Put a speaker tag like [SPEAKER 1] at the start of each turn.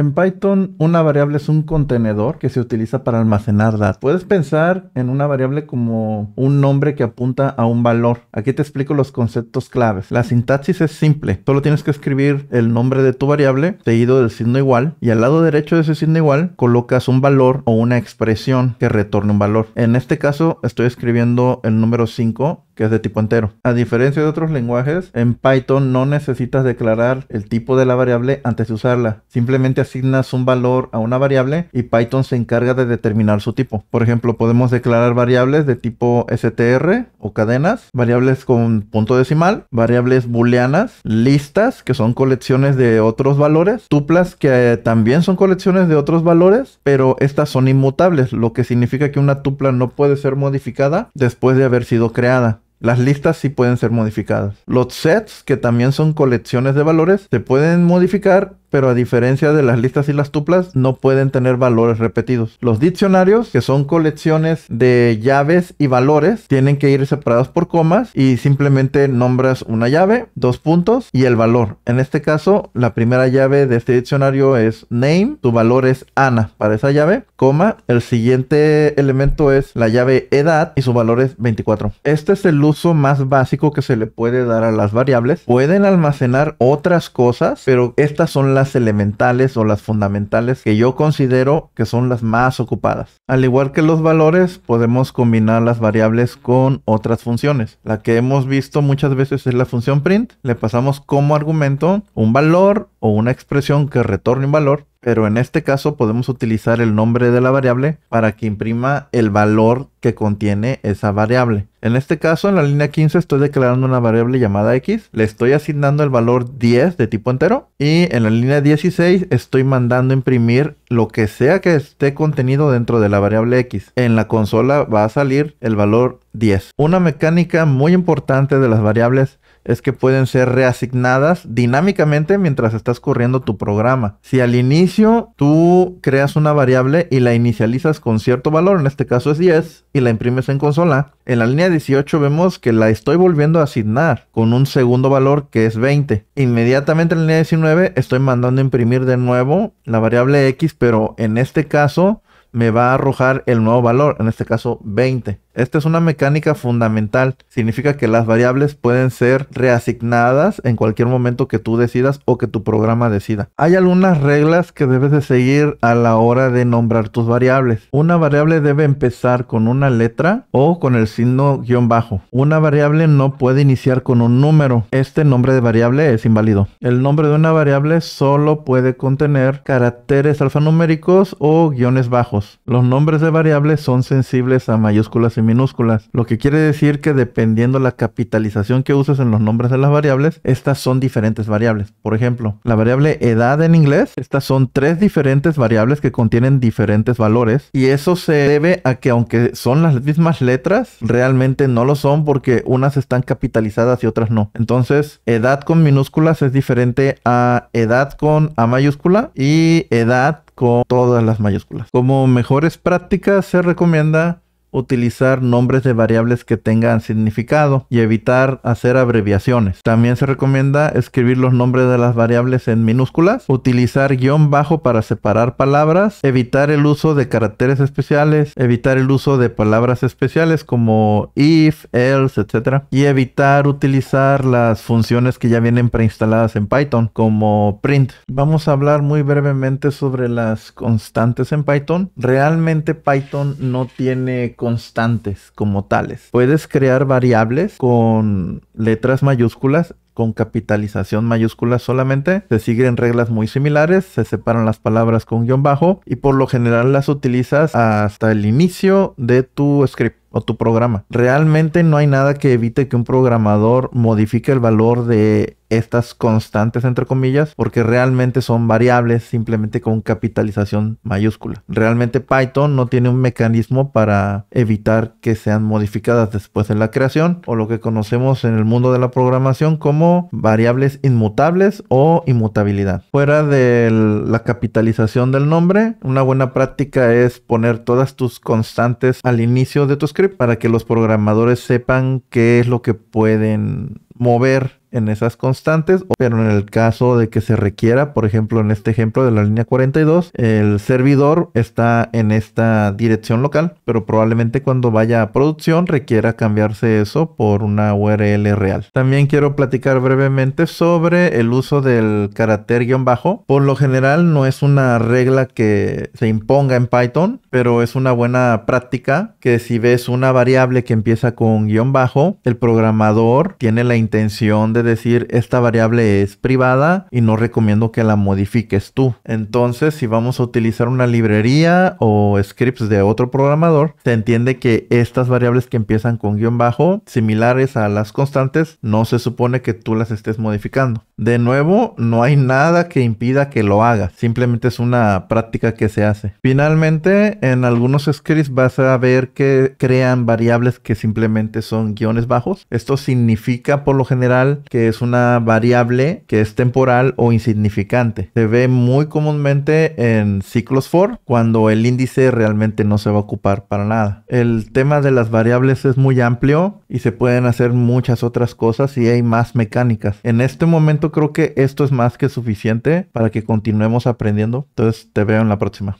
[SPEAKER 1] En Python, una variable es un contenedor que se utiliza para almacenar datos. Puedes pensar en una variable como un nombre que apunta a un valor. Aquí te explico los conceptos claves. La sintaxis es simple. Solo tienes que escribir el nombre de tu variable seguido del signo igual y al lado derecho de ese signo igual colocas un valor o una expresión que retorne un valor. En este caso estoy escribiendo el número 5 que es de tipo entero. A diferencia de otros lenguajes, en Python no necesitas declarar el tipo de la variable antes de usarla. Simplemente asignas un valor a una variable y Python se encarga de determinar su tipo. Por ejemplo, podemos declarar variables de tipo str o cadenas, variables con punto decimal, variables booleanas, listas, que son colecciones de otros valores, tuplas, que eh, también son colecciones de otros valores, pero estas son inmutables, lo que significa que una tupla no puede ser modificada después de haber sido creada. Las listas sí pueden ser modificadas. Los sets, que también son colecciones de valores, se pueden modificar pero a diferencia de las listas y las tuplas, no pueden tener valores repetidos. Los diccionarios, que son colecciones de llaves y valores, tienen que ir separados por comas y simplemente nombras una llave, dos puntos y el valor. En este caso, la primera llave de este diccionario es name, tu valor es Ana para esa llave, coma, el siguiente elemento es la llave edad y su valor es 24. Este es el uso más básico que se le puede dar a las variables. Pueden almacenar otras cosas, pero estas son las las elementales o las fundamentales que yo considero que son las más ocupadas. Al igual que los valores, podemos combinar las variables con otras funciones. La que hemos visto muchas veces es la función print. Le pasamos como argumento un valor o una expresión que retorne un valor pero en este caso podemos utilizar el nombre de la variable para que imprima el valor que contiene esa variable. En este caso, en la línea 15 estoy declarando una variable llamada x, le estoy asignando el valor 10 de tipo entero y en la línea 16 estoy mandando imprimir lo que sea que esté contenido dentro de la variable x. En la consola va a salir el valor 10. Una mecánica muy importante de las variables es que pueden ser reasignadas dinámicamente mientras estás corriendo tu programa. Si al inicio tú creas una variable y la inicializas con cierto valor, en este caso es 10, y la imprimes en consola, en la línea 18 vemos que la estoy volviendo a asignar con un segundo valor que es 20. Inmediatamente en la línea 19 estoy mandando imprimir de nuevo la variable x pero en este caso me va a arrojar el nuevo valor, en este caso 20. Esta es una mecánica fundamental. Significa que las variables pueden ser reasignadas en cualquier momento que tú decidas o que tu programa decida. Hay algunas reglas que debes de seguir a la hora de nombrar tus variables. Una variable debe empezar con una letra o con el signo guión bajo. Una variable no puede iniciar con un número. Este nombre de variable es inválido. El nombre de una variable solo puede contener caracteres alfanuméricos o guiones bajos. Los nombres de variables son sensibles a mayúsculas y minúsculas, lo que quiere decir que dependiendo la capitalización que uses en los nombres de las variables, estas son diferentes variables. Por ejemplo, la variable edad en inglés, estas son tres diferentes variables que contienen diferentes valores y eso se debe a que aunque son las mismas letras, realmente no lo son porque unas están capitalizadas y otras no. Entonces, edad con minúsculas es diferente a edad con A mayúscula y edad con todas las mayúsculas. Como mejores prácticas se recomienda utilizar nombres de variables que tengan significado y evitar hacer abreviaciones. También se recomienda escribir los nombres de las variables en minúsculas, utilizar guión bajo para separar palabras, evitar el uso de caracteres especiales, evitar el uso de palabras especiales como if, else, etc. Y evitar utilizar las funciones que ya vienen preinstaladas en Python como print. Vamos a hablar muy brevemente sobre las constantes en Python. Realmente Python no tiene constantes como tales. Puedes crear variables con letras mayúsculas con capitalización mayúscula solamente, se siguen reglas muy similares, se separan las palabras con guión bajo y por lo general las utilizas hasta el inicio de tu script o tu programa. Realmente no hay nada que evite que un programador modifique el valor de estas constantes entre comillas porque realmente son variables simplemente con capitalización mayúscula. Realmente Python no tiene un mecanismo para evitar que sean modificadas después de la creación o lo que conocemos en el mundo de la programación como variables inmutables o inmutabilidad. Fuera de la capitalización del nombre, una buena práctica es poner todas tus constantes al inicio de tu script para que los programadores sepan qué es lo que pueden mover en esas constantes, pero en el caso de que se requiera, por ejemplo, en este ejemplo de la línea 42, el servidor está en esta dirección local, pero probablemente cuando vaya a producción requiera cambiarse eso por una URL real. También quiero platicar brevemente sobre el uso del carácter guión bajo. Por lo general no es una regla que se imponga en Python, pero es una buena práctica que si ves una variable que empieza con guión bajo, el programador tiene la intención de decir esta variable es privada y no recomiendo que la modifiques tú. Entonces, si vamos a utilizar una librería o scripts de otro programador, se entiende que estas variables que empiezan con guión bajo, similares a las constantes, no se supone que tú las estés modificando. De nuevo, no hay nada que impida que lo hagas, simplemente es una práctica que se hace. Finalmente, en algunos scripts vas a ver que crean variables que simplemente son guiones bajos. Esto significa por lo general que es una variable que es temporal o insignificante. Se ve muy comúnmente en ciclos for cuando el índice realmente no se va a ocupar para nada. El tema de las variables es muy amplio y se pueden hacer muchas otras cosas y hay más mecánicas. En este momento creo que esto es más que suficiente para que continuemos aprendiendo. Entonces te veo en la próxima.